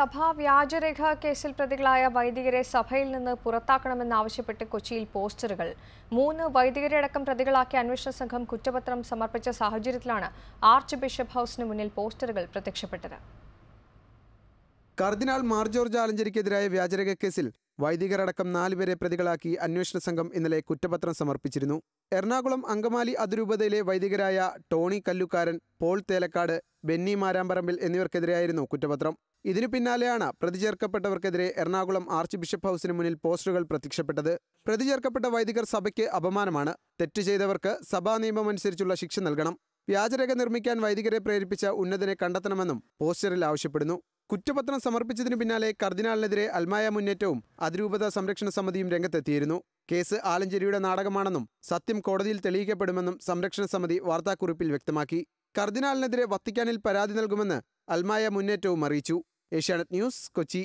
സഭാ വ്യാജരേഖ കേസിൽ പ്രതികളായ വൈദികരെ സഭയിൽ നിന്ന് പുറത്താക്കണമെന്നാവശ്യപ്പെട്ട് കൊച്ചിയിൽ പോസ്റ്ററുകൾ മൂന്ന് വൈദികരെ അടക്കം പ്രതികളാക്കി അന്വേഷണ സംഘം കുറ്റപത്രം സമർപ്പിച്ച സാഹചര്യത്തിലാണ് ആർച്ച് ബിഷപ്പ് ഹൌസിന് മുന്നിൽ പോസ്റ്ററുകൾ പ്രത്യക്ഷപ്പെട്ടത് കർദിനാൾ മാർ ജോർജ് ആലഞ്ചേരിക്കെതിരായ വ്യാജരേഖ കേസിൽ വൈദികരടക്കം നാലുപേരെ പ്രതികളാക്കി അന്വേഷണ സംഘം ഇന്നലെ കുറ്റപത്രം സമർപ്പിച്ചിരുന്നു എറണാകുളം അങ്കമാലി അതിരൂപതയിലെ വൈദികരായ ടോണി കല്ലുക്കാരൻ പോൾ തേലക്കാട് ബെന്നി മാരാമ്പറമ്പിൽ എന്നിവർക്കെതിരെയായിരുന്നു കുറ്റപത്രം ഇതിനു പിന്നാലെയാണ് പ്രതിചേർക്കപ്പെട്ടവർക്കെതിരെ എറണാകുളം ആർച്ച് ബിഷപ്പ് ഹൗസിന് മുന്നിൽ പോസ്റ്ററുകൾ പ്രത്യക്ഷപ്പെട്ടത് പ്രതിചേർക്കപ്പെട്ട വൈദികർ സഭയ്ക്ക് അപമാനമാണ് തെറ്റ് ചെയ്തവർക്ക് സഭാ നിയമമനുസരിച്ചുള്ള ശിക്ഷ നൽകണം വ്യാജരേഖ നിർമ്മിക്കാൻ വൈദികരെ പ്രേരിപ്പിച്ച ഉന്നതനെ കണ്ടെത്തണമെന്നും പോസ്റ്ററിൽ ആവശ്യപ്പെടുന്നു കുറ്റപത്രം സമർപ്പിച്ചതിനു പിന്നാലെ കർദിനാളിനെതിരെ അൽമായ മുന്നേറ്റവും അതിരൂപത സംരക്ഷണ സമിതിയും രംഗത്തെത്തിയിരുന്നു കേസ് ആലഞ്ചേരിയുടെ നാടകമാണെന്നും സത്യം കോടതിയിൽ തെളിയിക്കപ്പെടുമെന്നും സംരക്ഷണ സമിതി വാർത്താക്കുറിപ്പിൽ വ്യക്തമാക്കി കർദിനാളിനെതിരെ വത്തിക്കാനിൽ പരാതി നൽകുമെന്ന് അൽമായ മുന്നേറ്റവും അറിയിച്ചു ഏഷ്യാനെറ്റ് ന്യൂസ് കൊച്ചി